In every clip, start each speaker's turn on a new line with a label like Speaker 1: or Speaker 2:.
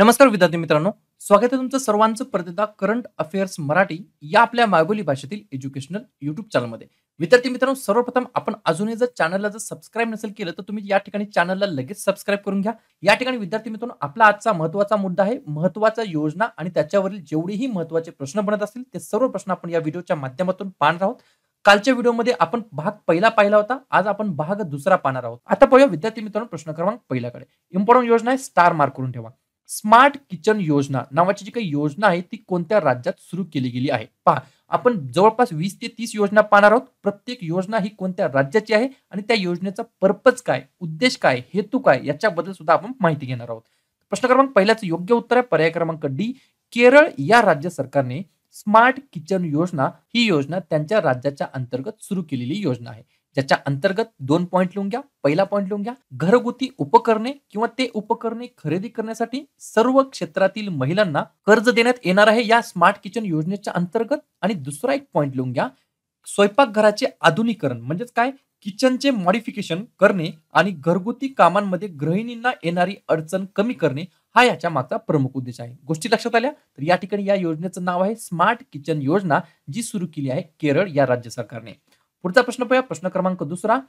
Speaker 1: नमस्कार विद्यार्थी मित्रांनो स्वागत आहे तुमचं सर्वांचं प्रतिदा करंट अफेअर्स मराठी या आपल्या मायबोली भाषेतील एज्युकेशनल युट्यूब चॅनलमध्ये विद्यार्थी मित्रांनो सर्वप्रथम आपण अजूनही जर चॅनलला जर सबस्क्राईब नसेल केलं तर तुम्ही या ठिकाणी चॅनलला लगेच सबस्क्राईब करून घ्या या ठिकाणी विद्यार्थी मित्रांनो आपला आजचा महत्वाचा मुद्दा आहे महत्वाचा योजना आणि त्याच्यावरील जेवढेही महत्वाचे प्रश्न बनत असतील ते सर्व प्रश्न आपण या व्हिडिओच्या माध्यमातून पाहणार आहोत कालच्या व्हिडिओमध्ये आपण भाग पहिला पाहिला होता आज आपण भाग दुसरा पाहणार आहोत आता पाहूया विद्यार्थी मित्रांनो प्रश्न क्रमांक पहिल्याकडे इम्पॉर्टंट योजना आहे स्टार मार्क करून ठेवा स्मार्ट किचन योजना नावाची जी काही योजना आहे ती कोणत्या राज्यात सुरू केली गेली आहे पहा आपण जवळपास वीस ते तीस योजना पाहणार आहोत प्रत्येक योजना ही कोणत्या राज्याची आहे आणि त्या योजनेचा पर्पज काय उद्देश काय हेतू काय याच्याबद्दल सुद्धा आपण माहिती घेणार आहोत प्रश्न क्रमांक पहिल्याचं योग्य उत्तर आहे पर्याय क्रमांक डी केरळ या राज्य सरकारने स्मार्ट किचन योजना ही योजना त्यांच्या राज्याच्या अंतर्गत सुरू केलेली योजना आहे ज्याच्या अंतर्गत दोन पॉईंट लिहून घ्या पहिला पॉईंट लिहून घ्या घरगुती उपकरणे किंवा ते उपकरणे खरेदी करण्यासाठी सर्व क्षेत्रातील महिलांना कर्ज देण्यात येणार आहे या स्मार्ट किचन योजनेच्या अंतर्गत आणि दुसरा एक पॉईंट लिहून घ्या स्वयंपाकघराचे आधुनिकरण म्हणजेच काय किचनचे मॉडिफिकेशन करणे आणि घरगुती कामांमध्ये गृहिणींना येणारी अडचण कमी करणे हा याच्या मागचा प्रमुख उद्देश आहे गोष्टी लक्षात आल्या तर या ठिकाणी या योजनेचं नाव आहे स्मार्ट किचन योजना जी सुरू केली आहे केरळ या राज्य सरकारने पुढचा प्रश्न पाहूया प्रश्न क्रमांक दुसरा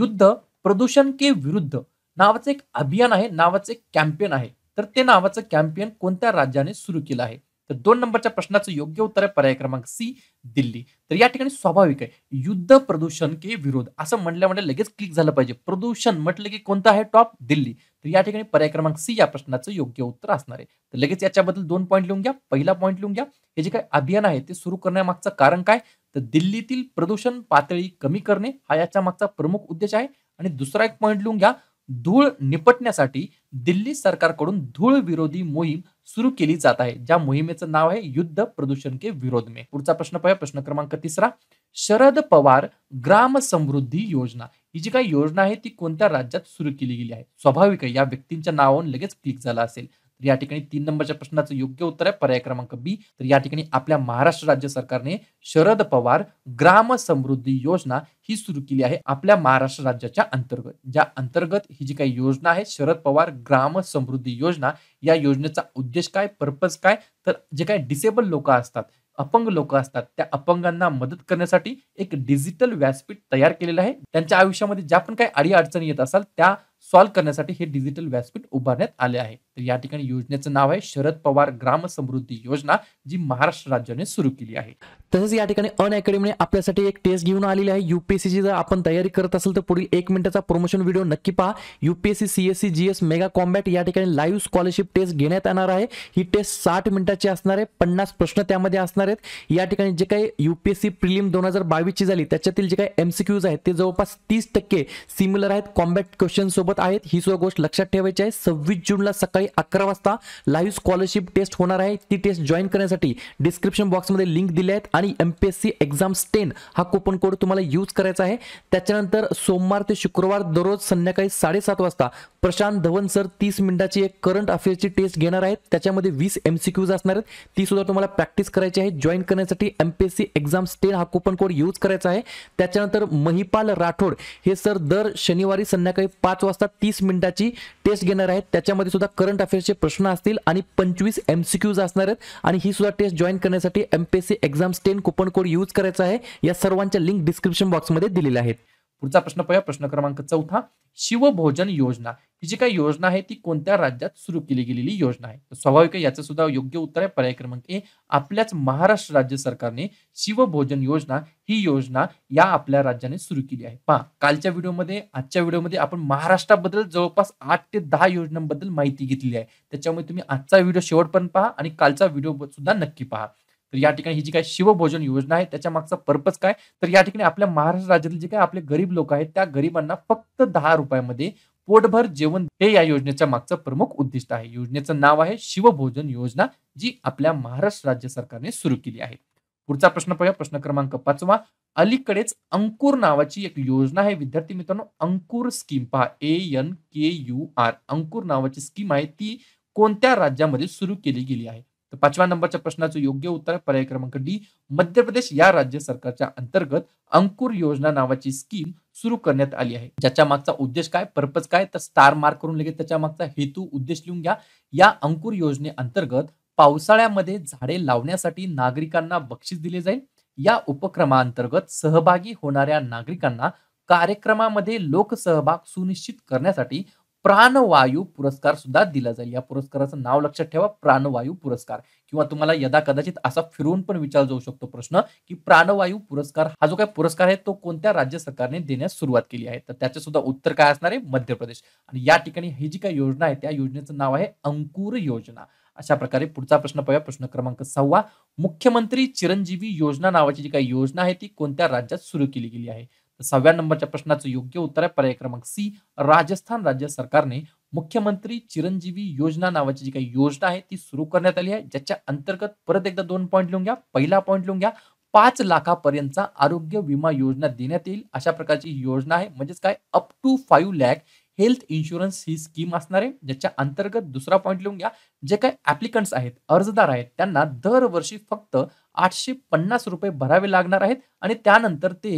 Speaker 1: युद्ध प्रदूषण के विरुद्ध नावाचं एक अभियान आहे नावाचं एक कॅम्पेन आहे तर ते नावाचं कॅम्पेन कोणत्या राज्याने सुरू केलं आहे तर दोन नंबरच्या प्रश्नाचं योग्य उत्तर आहे पर्याय क्रमांक सी दिल्ली तर या ठिकाणी स्वाभाविक आहे युद्ध प्रदूषण के विरोध असं म्हटल्या म्हणजे लगेच क्लिक झालं पाहिजे प्रदूषण म्हटलं की कोणतं आहे टॉप दिल्ली तर या ठिकाणी पर्याय क्रमांक सी या प्रश्नाचं योग्य उत्तर असणार आहे तर लगेच याच्याबद्दल दोन पॉईंट लिहून घ्या पहिला पॉईंट लिहून घ्या हे जे काही अभियान आहे ते सुरू करण्यामागचं कारण काय तर दिल्लीतील प्रदूषण पातळी कमी करणे हा याच्या मागचा प्रमुख उद्देश आहे आणि दुसरा एक पॉईंट लिहून घ्या धूळ निपटण्यासाठी दिल्ली सरकारकडून धूळ विरोधी मोहीम सुरू केली जात आहे ज्या मोहिमेचं नाव आहे युद्ध प्रदूषण के विरोध में पुढचा प्रश्न पाहूया प्रश्न क्रमांक तिसरा शरद पवार ग्राम समृद्धी योजना ही जी काही योजना आहे ती कोणत्या राज्यात सुरू केली गेली आहे स्वाभाविक आहे या व्यक्तींच्या नावावर लगेच क्लिक झाला असेल या ठिकाणी तीन नंबरच्या प्रश्नाचं योग्य उत्तर आहे पर्याय क्रमांक बी तर या ठिकाणी आपल्या महाराष्ट्र राज्य सरकारने शरद पवार ग्राम समृद्धी योजना ही सुरू केली आहे आपल्या महाराष्ट्र राज्याच्या अंतर्गत ज्या अंतर्गत ही जी काही योजना आहे शरद पवार ग्राम समृद्धी योजना या योजनेचा उद्देश काय पर्पज काय तर जे काय डिसेबल लोक असतात अपंग लोक असतात त्या अपंगांना मदत करण्यासाठी एक डिजिटल व्यासपीठ तयार केलेलं आहे त्यांच्या आयुष्यामध्ये ज्या पण काही अडी अडचणी येत असाल त्या सॉल्व्ह करण्यासाठी हे डिजिटल व्यासपीठ उभारण्यात आले आहे तर या ठिकाणी योजनेचं नाव आहे शरद पवार ग्राम समृद्धी योजना जी महाराष्ट्र राज्याने सुरू केली आहे तसेच या ठिकाणी अन अकॅडमीने आपल्यासाठी एक टेस्ट घेऊन आलेली आहे युपीएससीची जर आपण तयारी करत असेल तर पुढील एक मिनिटाचा प्रमोशन व्हिडिओ नक्की पहा UPSC CSC GS mega combat या ठिकाणी लाईव्ह स्कॉलरशिप टेस्ट घेण्यात येणार आहे ही टेस्ट साठ मिनिटाची असणार आहे पन्नास प्रश्न त्यामध्ये असणार आहेत या ठिकाणी जे काही युपीएससी प्रिलिम दोन हजार बावीसची झाली त्याच्यातील जे काही एमसीक्यूज आहेत ते जवळपास तीस टक्के सिमिलर आहेत कॉम्बॅट क्वेश्चन सोबत आहेत ही सुद्धा गोष्ट लक्षात ठेवायची आहे सव्वीस जूनला सकाळी अकरा वाजता लाईव्ह स्कॉलरशिप टेस्ट होणार आहे ती टेस्ट जॉईन करण्यासाठी डिस्क्रिप्शन बॉक्समध्ये लिंक दिली आहेत आणि M P S C exam ten हा कुपन कोड तुम्हाला यूज करायचा आहे त्याच्यानंतर सोमवार ते शुक्रवार दररोज संध्याकाळी साडेसात वाजता प्रशांत धवन सर तीस मिनिटाची एक करंट अफेअर्सची टेस्ट घेणार आहेत त्याच्यामध्ये वीस एम सी क्यूज असणार आहेत ती सुद्धा तुम्हाला प्रॅक्टिस करायची आहे जॉईन करण्यासाठी M P S C exam ten हा कुपन कोड यूज करायचा आहे त्याच्यानंतर महिपाल राठोड हे सर दर शनिवारी संध्याकाळी पाच वाजता तीस मिनिटाची टेस्ट घेणार आहेत त्याच्यामध्ये सुद्धा करंट अफेअर्सचे प्रश्न असतील आणि पंचवीस एम सी क्यूज असणार आहेत आणि ही सुद्धा टेस्ट जॉईन करण्यासाठी M P S C exam ten coupon code use करायचा आहे या सर्वांच्या लिंक डिस्क्रिप्शन बॉक्समध्ये दिलेल्या आहेत पुढचा प्रश्न पाहूया प्रश्न क्रमांक चौथा शिवभोजन योजना ही जी काही योजना आहे ती कोणत्या राज्यात सुरू केली गेलेली योजना आहे स्वाभाविक आहे याचं सुद्धा योग्य उत्तर आहे पर्याय क्रमांक ए आपल्याच महाराष्ट्र राज्य सरकारने शिवभोजन योजना ही योजना या आपल्या राज्याने सुरू केली आहे पहा कालच्या व्हिडिओमध्ये आजच्या व्हिडिओमध्ये आपण महाराष्ट्राबद्दल जवळपास आठ ते दहा योजनांबद्दल माहिती घेतली आहे त्याच्यामुळे तुम्ही आजचा व्हिडिओ शेवटपर्यंत पहा आणि कालचा व्हिडिओ सुद्धा नक्की पहा तर या ठिकाणी ही जी काय शिवभोजन योजना आहे त्याच्या मागचा पर्पज काय तर या ठिकाणी आपल्या महाराष्ट्र राज्यातील जे काय आपले गरीब लोक आहेत त्या गरिबांना फक्त दहा रुपयामध्ये पोटभर जेवण हे या योजनेच्या मागचं प्रमुख उद्दिष्ट आहे योजनेचं नाव आहे शिवभोजन योजना जी आपल्या महाराष्ट्र राज्य सरकारने सुरू केली आहे पुढचा प्रश्न पाहूया प्रश्न क्रमांक पाचवा अलीकडेच अंकुर नावाची एक योजना आहे विद्यार्थी मित्रांनो अंकुर स्कीम पहा A N K U R Ankur नावाची स्कीम आहे ती कोणत्या राज्यामध्ये सुरू केली गेली आहे तर पाचव्या नंबरच्या प्रश्नाचं योग्य उत्तर पर्याय क्रमांक डी मध्य प्रदेश या राज्य सरकारच्या अंतर्गत अंकुर योजना नावाची स्कीम सुरू करण्यात आली आहे ज्याच्या मागचा उद्देश काय पर्पज काय तर स्टार मार्क करून लगेच त्याच्या मागचा हेतू उद्देश लिहून घ्या या अंकुर योजनेअंतर्गत पावसाळ्यामध्ये झाडे लावण्यासाठी नागरिकांना बक्षीस दिले जाईल या उपक्रमाअंतर्गत सहभागी होणाऱ्या नागरिकांना कार्यक्रमामध्ये लोकसहभाग सुनिश्चित करण्यासाठी प्राणवायू पुरस्कार सुद्धा दिला जाईल या पुरस्काराचं नाव लक्षात ठेवा प्राणवायू पुरस्कार किंवा तुम्हाला यदा कदाचित असा फिरून पण विचार जाऊ शकतो प्रश्न की प्राणवायू पुरस्कार हा जो काय पुरस्कार आहे तो कोणत्या राज्य सरकारने देण्यास सुरुवात केली आहे तर त्याचे सुद्धा उत्तर काय असणार आहे मध्य प्रदेश आणि या ठिकाणी ही जी काही योजना आहे त्या योजनेचं नाव आहे अंकुर योजना अशा प्रकारे पुढचा प्रश्न पाहूया प्रश्न क्रमांक सहावा मुख्यमंत्री चिरंजीवी योजना नावाची जी काही योजना आहे ती कोणत्या राज्यात सुरू केली गेली आहे सव्या सहाव्या नंबरच्या प्रश्नाचं योग्य उत्तर आहे पर्याय क्रमांक सी राजस्थान राज्य सरकारने मुख्यमंत्री चिरंजीवी योजना नावाची जी काही योजना आहे ती सुरू करण्यात आली आहे ज्याच्या अंतर्गत परत एकदा दोन पॉईंट लिहून घ्या पहिला पॉईंट लिहून घ्या पाच लाखापर्यंतचा आरोग्य विमा योजना देण्यात येईल अशा प्रकारची योजना आहे म्हणजेच काय up to five lakh health insurance ही स्कीम असणार आहे ज्याच्या अंतर्गत दुसरा पॉईंट लिहून घ्या जे काही ऍप्लिकंट्स आहेत अर्जदार आहेत त्यांना दरवर्षी फक्त आठशे पन्नास रुपये भरावे लागणार आहेत आणि त्यानंतर ते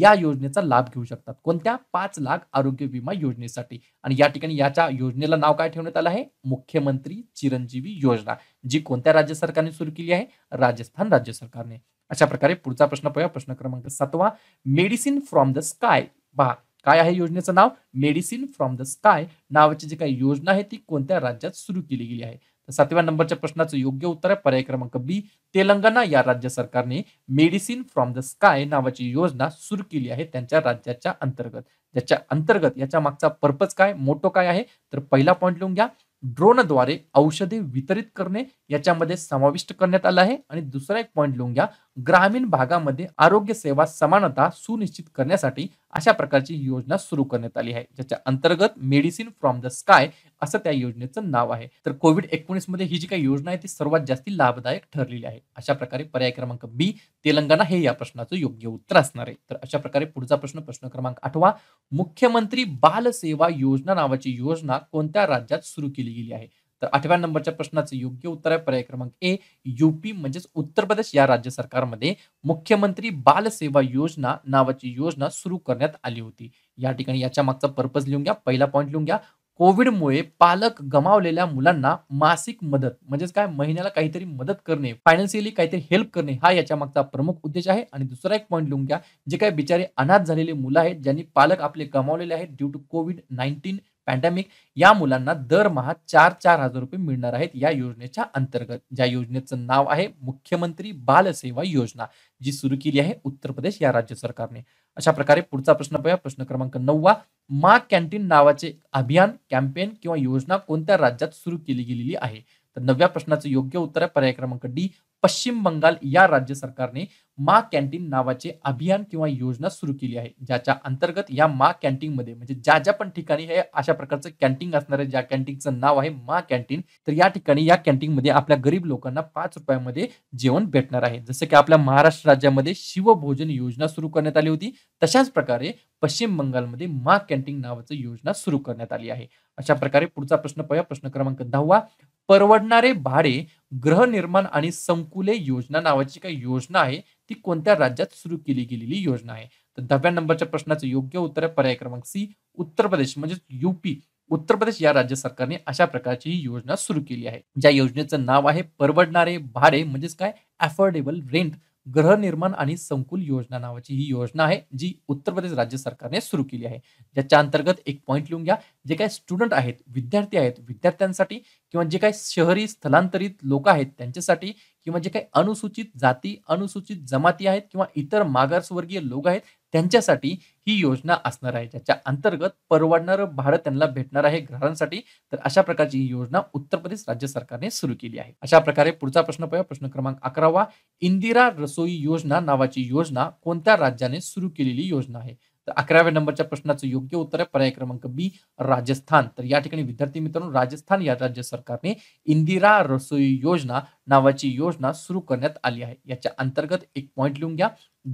Speaker 1: या योजनेचा लाभ घेऊ शकतात कोणत्या पाच लाख आरोग्य विमा योजनेसाठी आणि या ठिकाणी याच्या योजनेला नाव काय ठेवण्यात आलं आहे मुख्यमंत्री चिरंजीवी योजना जी कोणत्या राज्य सरकारने सुरू केली आहे राजस्थान राज्य सरकारने अशा प्रकारे पुढचा प्रश्न पाहूया प्रश्न क्रमांक सातवा मेडिसिन फ्रॉम द स्काय पहा काय आहे योजनेचं नाव मेडिसिन फ्रॉम द स्काय नावाची जी काही योजना आहे ती कोणत्या राज्यात सुरू केली गेली आहे तर सातव्या नंबरच्या प्रश्नाचं योग्य उत्तर आहे पर्याय क्रमांक बी तेलंगणा या राज्य सरकारने मेडिसिन फ्रॉम द स्काय नावाची योजना सुरू केली आहे त्यांच्या राज्याच्या अंतर्गत ज्याच्या अंतर्गत याच्या मागचा पर्पज काय मोठं काय आहे तर पहिला पॉईंट लिहून घ्या ड्रोनद्वारे औषधे वितरित करणे याच्यामध्ये समाविष्ट करण्यात आलं आहे आणि दुसरा एक पॉईंट लिहून घ्या ग्रामीण भागामध्ये आरोग्य सेवा समानता सुनिश्चित करण्यासाठी अशा प्रकारची योजना सुरू करण्यात आली आहे ज्याच्या अंतर्गत मेडिसिन फ्रॉम द स्काय असं त्या योजनेचं नाव आहे तर कोविड एकोणीस मध्ये ही जी काही योजना आहे ती सर्वात जास्त लाभदायक ठरलेली आहे अशा प्रकारे पर्याय क्रमांक बी तेलंगणा हे या प्रश्नाचं योग्य उत्तर असणार आहे तर अशा प्रकारे पुढचा प्रश्न प्रश्न क्रमांक आठवा मुख्यमंत्री बाल सेवा योजना नावाची योजना कोणत्या राज्यात सुरू केली गेली आहे तर आठव्या नंबरच्या प्रश्नाचं योग्य उत्तर आहे पर्याय क्रमांक ए यूपी म्हणजेच उत्तर प्रदेश या राज्य सरकारमध्ये मुख्यमंत्री बालसेवा योजना नावाची योजना सुरू करण्यात आली होती या ठिकाणी याच्या मागचा पर्पज लिहून घ्या पहिला पॉईंट लिहून घ्या कोविडमुळे पालक गमावलेल्या मुलांना मासिक मदत म्हणजेच काय महिन्याला काहीतरी मदत करणे फायनान्शियली काहीतरी हेल्प करणे हा याच्या मागचा प्रमुख उद्देश आहे आणि दुसरा एक पॉईंट लिहून घ्या जे काही बिचारे अनाथ झालेले मुलं आहेत ज्यांनी पालक आपले गमावलेले आहेत due to COVID nineteen pandemic या मुलांना दरमहा चार चार हजार रुपये मिळणार आहेत या योजनेच्या अंतर्गत ज्या योजनेचं नाव आहे मुख्यमंत्री बालसेवा योजना जी सुरू केली आहे उत्तर प्रदेश या राज्य सरकारने अशा प्रकारे पुढचा प्रश्न पाहूया प्रश्न क्रमांक नववा मा कॅन्टीन नावाचे अभियान कॅम्पेन किंवा योजना कोणत्या राज्यात सुरू केली गेलेली आहे तर नवव्या प्रश्नाचं योग्य उत्तर आहे पर्याय क्रमांक डी पश्चिम बंगाल या राज्य सरकारने मा कॅन्टीन नावाचे अभियान किंवा योजना सुरू केली आहे ज्याच्या अंतर्गत या मा कॅन्टीन मध्ये म्हणजे ज्या ज्या पण ठिकाणी हे अशा प्रकारचं कॅन्टीन असणार आहे ज्या कॅन्टीनचं नाव आहे मा कॅन्टीन तर या ठिकाणी या कॅन्टीन मध्ये आपल्या गरीब लोकांना पाच रुपयामध्ये जेवण भेटणार आहे जसं की आपल्या महाराष्ट्र राज्यामध्ये शिवभोजन योजना सुरू करण्यात आली होती तशाच प्रकारे पश्चिम बंगालमध्ये मा कॅन्टीन नावाचं योजना सुरू करण्यात आली आहे अशा प्रकारे पुढचा प्रश्न पाहूया प्रश्न क्रमांक दहावा परवडणारे भाडे गृहनिर्माण आणि संकुले योजना नावाची काही योजना आहे ती कोणत्या राज्यात सुरू केली गेलेली योजना आहे तर दहाव्या नंबरच्या प्रश्नाचं योग्य उत्तर आहे पर्याय क्रमांक सी उत्तर प्रदेश म्हणजेच युपी उत्तर प्रदेश या राज्य सरकारने अशा प्रकारची ही योजना सुरू केली आहे ज्या योजनेचं नाव आहे परवडणारे भाडे म्हणजेच काय अफोर्डेबल रेंट गृहनिर्माण आणि संकुल योजना नावाची ही योजना आहे जी उत्तर प्रदेश राज्य सरकारने सुरू केली आहे ज्याच्या अंतर्गत एक पॉईंट लिहून घ्या जे काही स्टुडंट आहेत विद्यार्थी आहेत विद्यार्थ्यांसाठी किंवा जे काही शहरी स्थलांतरित लोक आहेत त्यांच्यासाठी किंवा जे म्हणजे काही अनुसूचित जाती अनुसूचित जमाती आहेत किंवा इतर मागासवर्गीय लोक आहेत त्यांच्यासाठी ही योजना असणार आहे ज्याच्या अंतर्गत परवडणारं भाडं त्यांना भेटणार आहे घरांसाठी तर अशा प्रकारची ही योजना उत्तर प्रदेश राज्य सरकारने सुरू केली आहे अशा प्रकारे पुढचा प्रश्न पाहूया प्रश्न क्रमांक अकरावा इंदिरा रसोई योजना नावाची योजना कोणत्या राज्याने सुरू केलेली योजना आहे तर अकराव्या नंबरच्या प्रश्नाचं योग्य उत्तर आहे पर्याय क्रमांक बी राजस्थान तर या ठिकाणी विद्यार्थी मित्रांनो राजस्थान या राज्य सरकारने इंदिरा रसोई योजना नावाची योजना सुरू करण्यात आली आहे याच्या अंतर्गत एक पॉइंट लिहून घ्या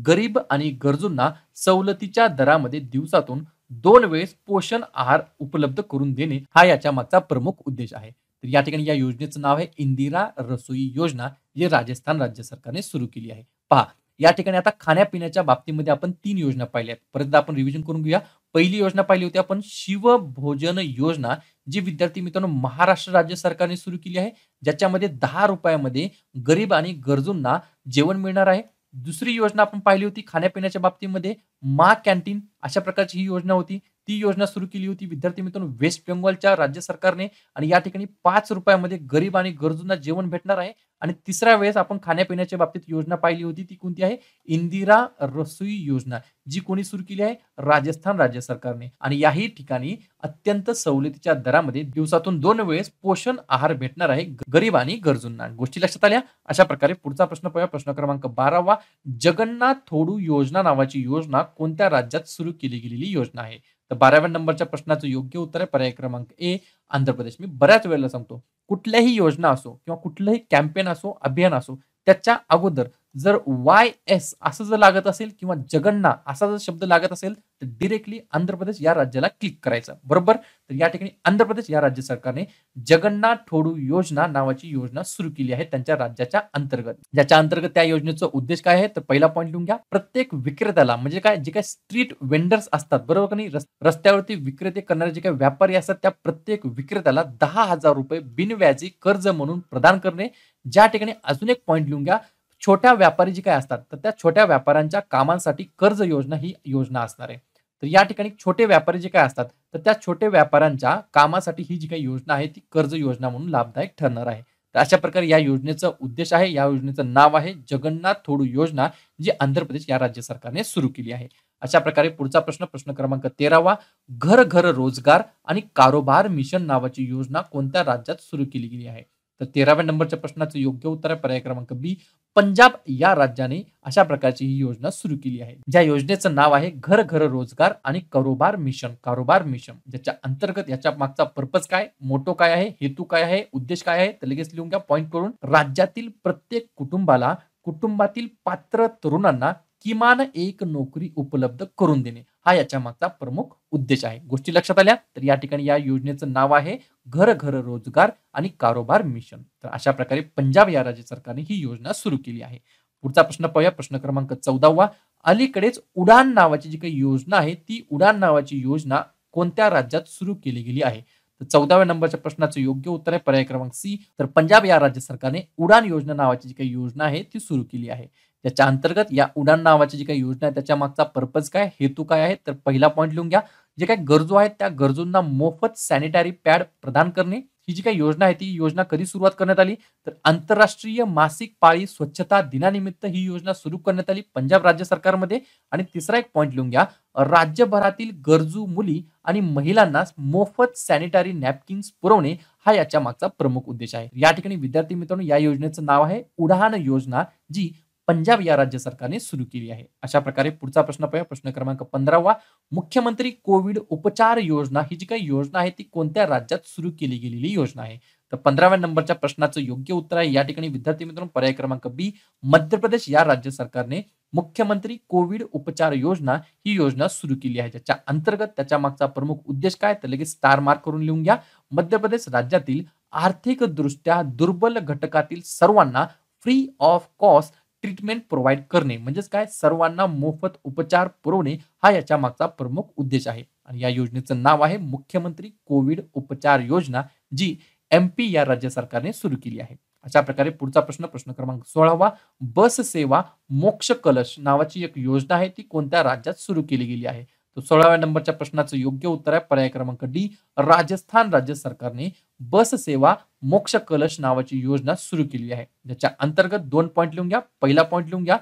Speaker 1: गरीब आणि गरजूंना सवलतीच्या दरामध्ये दिवसातून दोन वेळेस पोषण आहार उपलब्ध करून देणे हा याच्या मागचा प्रमुख उद्देश आहे तर या ठिकाणी या योजनेचं नाव आहे इंदिरा रसोई योजना जे राजस्थान राज्य सरकारने सुरू केली आहे पहा या ठिकाणी आता खाण्यापिण्याच्या बाबतीमध्ये आपण तीन योजना पाहिल्या आहेत परत आपण रिव्हिजन करून घेऊया पहिली योजना पाहिली होती आपण शिवभोजन योजना जी विद्यार्थी मित्रांनो महाराष्ट्र राज्य सरकारने सुरू केली आहे ज्याच्यामध्ये दहा रुपयामध्ये गरीब आणि गरजूंना जेवण मिळणार आहे दुसरी योजना आपण पाहिली होती खाण्यापिण्याच्या बाबतीमध्ये मा कॅन्टीन अशा प्रकारची ही योजना होती ती योजना सुरू केली होती विद्यार्थी मित्रांनो वेस्ट बेंगॉलच्या राज्य सरकारने आणि या ठिकाणी पाच रुपयामध्ये गरीब आणि गरजूंना जेवण भेटणार आहे आणि तिसऱ्या वेळेस आपण खाण्यापिण्याच्या बाबतीत योजना पाहिली होती ती कोणती आहे इंदिरा रसोई योजना जी कोणी सुरू केली आहे राजस्थान राज्य सरकारने आणि याही ठिकाणी अत्यंत सवलतीच्या दरामध्ये दिवसातून दोन वेळेस पोषण आहार भेटणार आहे गरीब आणि गरजूंना गोष्टी लक्षात आल्या अशा प्रकारे पुढचा प्रश्न पाहूया प्रश्न क्रमांक बारावा जगन्नाथ थोडू योजना नावाची योजना कोणत्या राज्यात सुरू केली गेलेली योजना आहे तर बाराव्या नंबरच्या प्रश्नाचं योग्य उत्तर आहे पर्याय क्रमांक ए आंध्र प्रदेश मी बऱ्याच वेळेला सांगतो कुठल्याही योजना असो किंवा कुठलंही कॅम्पेन असो अभियान असो त्याच्या अगोदर जर वाय एस असं जर लागत असेल किंवा जगन्ना असा जर शब्द लागत असेल तर डिरेक्टली आंध्र प्रदेश या राज्याला क्लिक करायचं बरोबर तर या ठिकाणी आंध्र प्रदेश या राज्य सरकारने जगन्ना ठोडू योजना नावाची योजना सुरू केली आहे त्यांच्या राज्याच्या अंतर्गत ज्याच्या अंतर्गत त्या योजनेचा उद्देश काय आहे तर पहिला पॉईंट लिहून घ्या प्रत्येक विक्रेत्याला म्हणजे काय जे काय स्ट्रीट वेंडर्स असतात बरोबर का नाही रस्त्यावरती विक्रेते करणारे जे काही व्यापारी असतात त्या प्रत्येक विक्रेत्याला दहा हजार रुपये बिनव्याजी कर्ज म्हणून प्रदान करणे ज्या ठिकाणी अजून एक पॉईंट लिहून घ्या छोट्या व्यापारी जी काय असतात तर त्या छोट्या व्यापाऱ्यांच्या कामांसाठी कर्ज योजना ही योजना असणार आहे तर या ठिकाणी छोटे व्यापारी जे काय असतात तर त्या छोटे व्यापाऱ्यांच्या कामासाठी ही जी काही योजना आहे ती कर्ज योजना म्हणून लाभदायक ठरणार आहे तर अशा प्रकारे या योजनेचा उद्देश आहे या योजनेचं नाव आहे जगन्नाथ थोडू योजना जी आंध्र प्रदेश या राज्य सरकारने सुरू केली आहे अशा प्रकारे पुढचा प्रश्न प्रश्न क्रमांक तेरावा घर घर रोजगार आणि कारोबार मिशन नावाची योजना कोणत्या राज्यात सुरू केली गेली आहे तर तेराव्या नंबरच्या प्रश्नाचं योग्य उत्तर आहे पर्याय क्रमांक बी पंजाब या राज्याने अशा प्रकारची ही योजना सुरू केली आहे ज्या योजनेचं नाव आहे घर घर रोजगार आणि करोबार मिशन कारोबार मिशन ज्याच्या अंतर्गत याच्या मागचा पर्पज काय मोटो काय आहे हेतू काय आहे उद्देश काय आहे तर लगेच लिहून घ्या पॉईंट करून राज्यातील प्रत्येक कुटुंबाला कुटुंबातील पात्र तरुणांना किमान एक नोकरी उपलब्ध करून देणे हा याच्या मागचा प्रमुख उद्देश आहे गोष्टी लक्षात आल्या तर या ठिकाणी या योजनेचं नाव आहे घर घर रोजगार आणि कारोबार मिशन तर अशा प्रकारे पंजाब या राज्य सरकारने ही योजना सुरू केली आहे पुढचा प्रश्न पाहूया प्रश्न क्रमांक चौदावा अलीकडेच उडान नावाची जी काही योजना आहे ती उडान नावाची योजना कोणत्या राज्यात सुरू केली गेली आहे तर चौदाव्या नंबरच्या प्रश्नाचं योग्य उत्तर आहे पर्याय क्रमांक सी तर पंजाब या राज्य सरकारने उडान योजना नावाची जी काही योजना आहे ती सुरू केली आहे त्याच्या अंतर्गत या उडान नावाची जी काही योजना आहे त्याच्या मागचा पर्पज काय हेतू काय आहे तर पहिला पॉईंट लिहून घ्या जे काही गरजू आहेत त्या गरजूंना मोफत सॅनिटरी पॅड प्रदान करणे ही जी काही योजना आहे ती योजना कधी सुरुवात करण्यात आली तर आंतरराष्ट्रीय मासिक पाळी स्वच्छता दिनानिमित्त ही योजना सुरू करण्यात आली पंजाब राज्य सरकारमध्ये आणि तिसरा एक पॉईंट लिहून घ्या राज्यभरातील गरजू मुली आणि महिलांना मोफत सॅनिटरी नॅपकिन्स पुरवणे हा याच्या मागचा प्रमुख उद्देश आहे या ठिकाणी विद्यार्थी मित्रांनो या योजनेचं नाव आहे उडान योजना जी पंजाब या राज्य सरकारने सुरू केली आहे अशा प्रकारे पुढचा प्रश्न पाहूया प्रश्न क्रमांक पंधरावा मुख्यमंत्री कोविड उपचार योजना ही जी काही योजना आहे ती कोणत्या राज्यात सुरू केली गेलेली योजना आहे तर पंधराव्या नंबरच्या प्रश्नाचं योग्य उत्तर आहे या ठिकाणी विद्यार्थी मित्रांनो पर्याय क्रमांक बी मध्य प्रदेश या राज्य सरकारने मुख्यमंत्री कोविड उपचार योजना ही योजना सुरू केली आहे ज्याच्या अंतर्गत त्याच्या मागचा प्रमुख उद्देश काय तर लगेच स्टार मार्क करून लिहून घ्या मध्य प्रदेश राज्यातील आर्थिकदृष्ट्या दुर्बल घटकातील सर्वांना free of cost treatment provide करणे म्हणजेच काय सर्वांना मोफत उपचार पुरवणे हा याच्या मागचा प्रमुख उद्देश आहे आणि या योजनेचं नाव आहे मुख्यमंत्री कोविड उपचार योजना जी एम पी या राज्य सरकारने सुरू केली आहे अशा प्रकारे पुढचा प्रश्न प्रश्न क्रमांक सोळावा बस सेवा मोक्ष कलश नावाची एक योजना आहे ती कोणत्या राज्यात सुरू केली गेली आहे सोळाव्या नंबरच्या प्रश्नाचं योग्य उत्तर आहे पर्याय क्रमांक डी राजस्थान राज्य सरकारने बस सेवा मोक्ष कलश नावाची योजना सुरू केली आहे ज्याच्या अंतर्गत दोन पॉईंट लिहून घ्या पहिला पॉईंट लिहून घ्या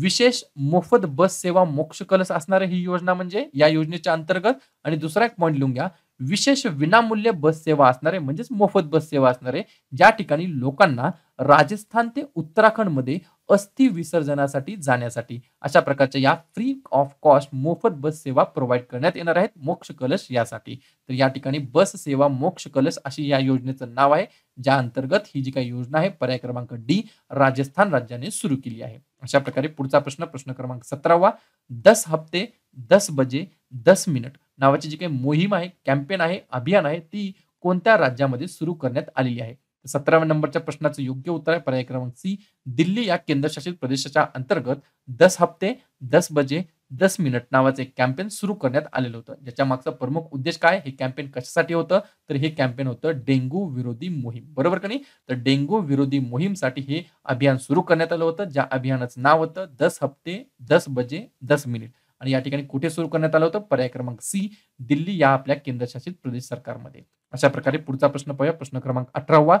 Speaker 1: विशेष मोफत बस सेवा मोक्ष कलश असणारे ही योजना म्हणजे या योजनेच्या अंतर्गत आणि दुसरा एक पॉईंट लिहून घ्या विशेष विनामूल्य बस सेवा असणारे म्हणजेच मोफत बस सेवा असणारे ज्या ठिकाणी लोकांना राजस्थान ते उत्तराखंडमध्ये अस्थि विसर्जनासाठी जाण्यासाठी अशा प्रकारच्या या फ्री ऑफ कॉस्ट मोफत बस सेवा प्रोव्हाइड करण्यात येणार आहेत मोक्ष कलश यासाठी तर या ठिकाणी बस सेवा मोक्ष कलश अशी या योजनेचं नाव आहे ज्या अंतर्गत ही जी काही योजना आहे पर्याय क्रमांक डी राजस्थान राज्याने सुरू केली आहे अशा प्रकारे पुढचा प्रश्न प्रश्न क्रमांक सतरावा दस हप्ते दस बजे दस मिनिट नावाची जी काही मोहीम आहे कॅम्पेन आहे अभियान आहे ती कोणत्या राज्यामध्ये सुरू करण्यात आलेली आहे सतराव्या नंबरच्या प्रश्नाचं योग्य उत्तर आहे पर्याय क्रमांक सी दिल्ली या केंद्रशासित प्रदेशाच्या अंतर्गत दस हप्ते दस बजे दस मिनिट नावाचं एक कॅम्पेन सुरू करण्यात आलेलं होतं ज्याच्या मागचा प्रमुख उद्देश काय हे कॅम्पेन कशासाठी होतं तर हे कॅम्पेन होतं डेंग्यू विरोधी मोहीम बरोबर का नाही तर डेंग्यू विरोधी मोहीमसाठी हे अभियान सुरू करण्यात आलं होतं ज्या अभियानाचं नाव होतं दस हप्ते दस बजे दस मिनिट आणि या ठिकाणी कुठे सुरू करण्यात आलं होतं पर्याय क्रमांक सी दिल्ली या आपल्या केंद्रशासित प्रदेश सरकारमध्ये अशा प्रकारे पुढचा प्रश्न पाहूया प्रश्न क्रमांक अठरावा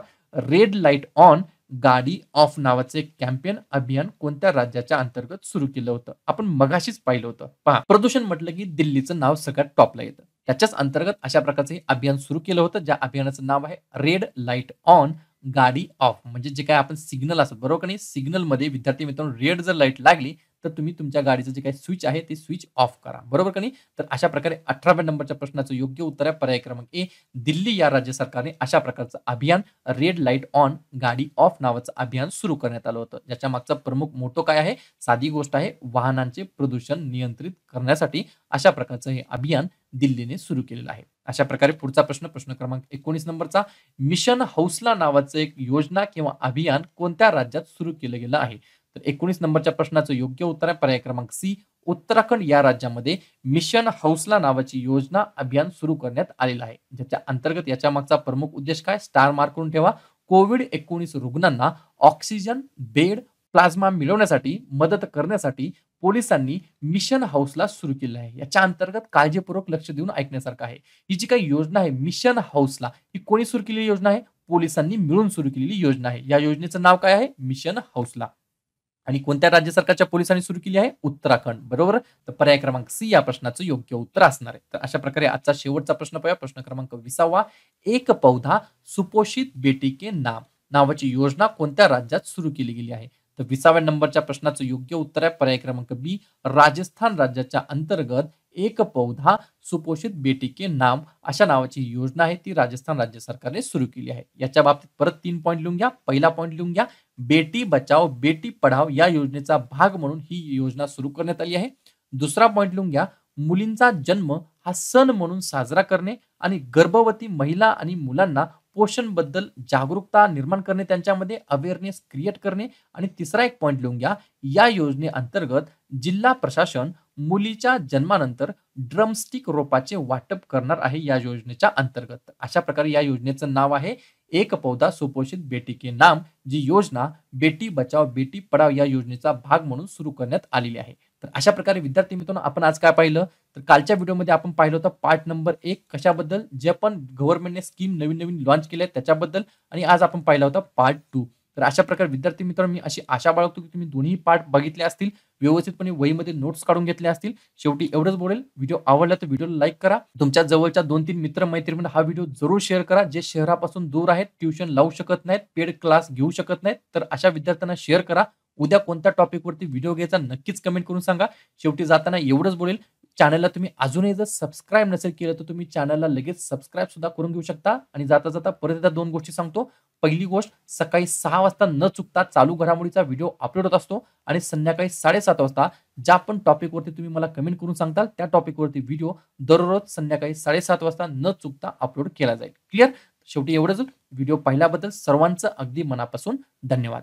Speaker 1: रेड लाईट ऑन गाडी ऑफ नावाचे कॅम्पियन अभियान कोणत्या राज्याच्या अंतर्गत सुरू केलं होतं आपण मगाशीच पाहिलं होतं पहा प्रदूषण म्हटलं की दिल्लीचं नाव सगळ्यात टॉपला येतं त्याच्याच अंतर्गत अशा प्रकारचं हे अभियान सुरू केलं होतं ज्या अभियानाचं नाव आहे रेड लाईट ऑन गाडी ऑफ म्हणजे जे काय आपण सिग्नल असत बरोबर नाही सिग्नलमध्ये विद्यार्थी मित्रांनो रेड जर लाईट लागली तर तुम्ही तुमच्या गाडीचं जे काही स्विच आहे ते स्विच ऑफ करा बरोबर का नाही तर अशा प्रकारे अठराव्या नंबरच्या प्रश्नाचं योग्य उत्तर आहे पर्याय क्रमांक ए दिल्ली या राज्य सरकारने अशा प्रकारचं अभियान रेड लाईट ऑन गाडी ऑफ नावाचं अभियान सुरू करण्यात आलं होतं ज्याच्या मागचा प्रमुख मोठं काय आहे साधी गोष्ट आहे वाहनांचे प्रदूषण नियंत्रित करण्यासाठी अशा प्रकारचं हे अभियान दिल्लीने सुरू केलेलं आहे अशा प्रकारे पुढचा प्रश्न प्रश्न क्रमांक एकोणीस नंबरचा मिशन हौसला नावाचं एक योजना किंवा अभियान कोणत्या राज्यात सुरू केलं गेलं आहे तर एकोणीस नंबरच्या प्रश्नाचं योग्य उत्तर आहे पर्याय क्रमांक सी उत्तराखंड या राज्यामध्ये मिशन हौसला नावाची योजना अभियान सुरू करण्यात आलेलं आहे ज्याच्या अंतर्गत याच्या मागचा प्रमुख उद्देश काय स्टार मार्क करून ठेवा कोविड एकोणीस रुग्णांना ऑक्सिजन बेड प्लाझ्मा मिळवण्यासाठी मदत करण्यासाठी पोलिसांनी मिशन हाऊसला सुरू केलं आहे याच्या अंतर्गत काळजीपूर्वक लक्ष देऊन ऐकण्यासारखं आहे ही जी काही योजना आहे मिशन हाऊसला ही कोणी सुरू केलेली योजना आहे पोलिसांनी मिळून सुरू केलेली योजना आहे या योजनेचं नाव काय आहे मिशन हौसला आणि कोणत्या राज्य सरकारच्या पोलिसांनी सुरू केली आहे उत्तराखंड बरोबर तर पर्याय क्रमांक सी या प्रश्नाचं योग्य उत्तर असणार आहे तर अशा प्रकारे आजचा शेवटचा प्रश्न पाहूया प्रश्न क्रमांक विसावा एक पौधा सुपोषित बेटी के नाम नावाची योजना कोणत्या राज्यात सुरू केली गेली आहे तर विसाव्या नंबरच्या प्रश्नाचं योग्य उत्तर आहे पर्याय क्रमांक बी राजस्थान राज्याच्या अंतर्गत एक पौधा सुपोषित बेटी के नाम अशा नावाची योजना आहे ती राजस्थान राज्य सरकारने सुरू केली आहे याच्या बाबतीत परत तीन पॉईंट लिहून घ्या पहिला पॉईंट लिहून घ्या बेटी बचाव बेटी पढाव या योजनेचा भाग म्हणून ही योजना सुरू करण्यात आली आहे दुसरा पॉईंट लिहून घ्या मुलींचा जन्म हा सण म्हणून साजरा करणे आणि गर्भवती महिला आणि मुलांना पोषणबद्दल जागरूकता निर्माण करणे त्यांच्यामध्ये अवेअरनेस क्रिएट करणे आणि तिसरा एक पॉईंट लिहून घ्या या योजनेअंतर्गत जिल्हा प्रशासन मुलीच्या जन्मानंतर ड्रमस्टिक रोपाचे वाटप करणार आहे या योजनेच्या अंतर्गत अशा प्रकारे या योजनेचं नाव आहे एक पौदा सुपोषित बेटी के नाम जी योजना बेटी बचाव बेटी पडाव या योजनेचा भाग म्हणून सुरू करण्यात आलेली आहे तर अशा प्रकारे विद्यार्थी मित्रांनो आपण आज काय पाहिलं तर कालच्या व्हिडिओमध्ये आपण पाहिलं होतं पार्ट नंबर एक कशाबद्दल जे पण गव्हर्नमेंटने स्कीम नवीन नवीन लॉन्च केल्या त्याच्याबद्दल आणि आज आपण पाहिलं होता पार्ट टू तर अशा प्रकारे विद्यार्थी मित्रांनो मी अशी आशा बाळगतो की तुम्ही दोन्ही पार्ट बघितले असतील व्यवस्थितपणे वहीमध्ये नोट्स काढून घेतले असतील शेवटी एवढंच बोलेल व्हिडिओ आवडला तर व्हिडिओ लाईक करा तुमच्या जवळच्या दोन तीन मित्र मैत्रिणींना हा व्हिडिओ जरूर शेअर करा जे शहरापासून दूर आहेत ट्युशन लावू शकत नाहीत पेड क्लास घेऊ शकत नाहीत तर अशा विद्यार्थ्यांना शेअर करा उद्या कोणत्या टॉपिकवरती व्हिडिओ घ्यायचा नक्कीच कमेंट करून सांगा शेवटी जाताना एवढंच बोलेल चॅनलला तुम्ही अजूनही जर सबस्क्राईब नसेल केलं तर तुम्ही चॅनलला लगेच सबस्क्राईब सुद्धा करून घेऊ शकता आणि जाता जाता परत एकदा दोन गोष्टी सांगतो पहिली गोष्ट सकाळी सहा वाजता न चुकता चालू घडामोडीचा व्हिडिओ अपलोड होत असतो आणि संध्याकाळी साडेसात वाजता ज्या पण टॉपिकवरती तुम्ही मला कमेंट करून सांगताल त्या टॉपिकवरती व्हिडिओ दररोज संध्याकाळी साडेसात वाजता न चुकता अपलोड केला जाईल क्लिअर शेवटी एवढंच व्हिडिओ पाहिल्याबद्दल सर्वांचं अगदी मनापासून धन्यवाद